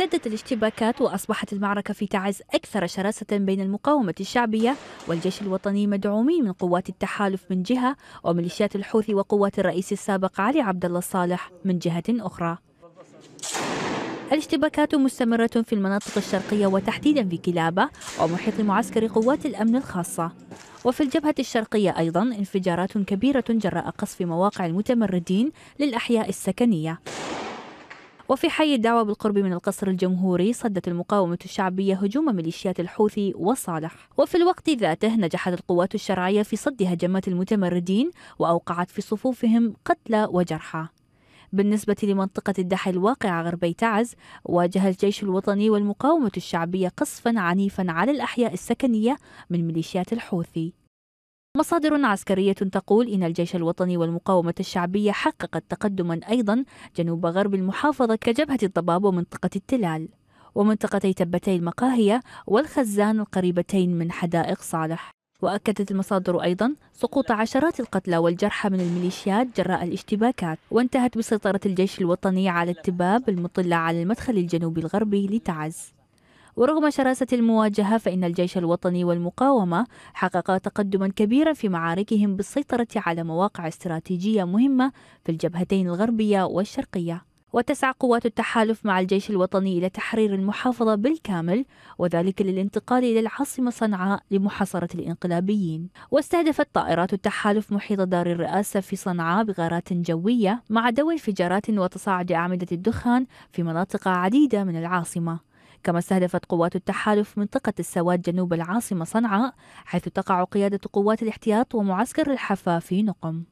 احتدت الاشتباكات وأصبحت المعركة في تعز أكثر شراسة بين المقاومة الشعبية والجيش الوطني مدعومين من قوات التحالف من جهة وميليشيات الحوثي وقوات الرئيس السابق علي عبد الله صالح من جهة أخرى الاشتباكات مستمرة في المناطق الشرقية وتحديدا في كلابة ومحيط معسكر قوات الأمن الخاصة وفي الجبهة الشرقية أيضا انفجارات كبيرة جراء قصف مواقع المتمردين للأحياء السكنية وفي حي الدعوة بالقرب من القصر الجمهوري صدت المقاومة الشعبية هجوم ميليشيات الحوثي وصالح وفي الوقت ذاته نجحت القوات الشرعية في صد هجمات المتمردين وأوقعت في صفوفهم قتلى وجرحى بالنسبة لمنطقة الدحي الواقعة غربي تعز واجه الجيش الوطني والمقاومة الشعبية قصفا عنيفا على الأحياء السكنية من ميليشيات الحوثي مصادر عسكرية تقول إن الجيش الوطني والمقاومة الشعبية حققت تقدما أيضا جنوب غرب المحافظة كجبهة الضباب ومنطقة التلال ومنطقتي تبتي المقاهية والخزان القريبتين من حدائق صالح وأكدت المصادر أيضا سقوط عشرات القتلى والجرحى من الميليشيات جراء الاشتباكات وانتهت بسيطرة الجيش الوطني على التباب المطلة على المدخل الجنوبي الغربي لتعز ورغم شراسة المواجهة فإن الجيش الوطني والمقاومة حققا تقدما كبيرا في معاركهم بالسيطرة على مواقع استراتيجية مهمة في الجبهتين الغربية والشرقية وتسعى قوات التحالف مع الجيش الوطني إلى تحرير المحافظة بالكامل وذلك للانتقال إلى العاصمة صنعاء لمحاصرة الإنقلابيين واستهدفت طائرات التحالف محيط دار الرئاسة في صنعاء بغارات جوية مع دوي انفجارات وتصاعد أعمدة الدخان في مناطق عديدة من العاصمة كما استهدفت قوات التحالف منطقة السواد جنوب العاصمة صنعاء حيث تقع قيادة قوات الاحتياط ومعسكر الحفا في نقم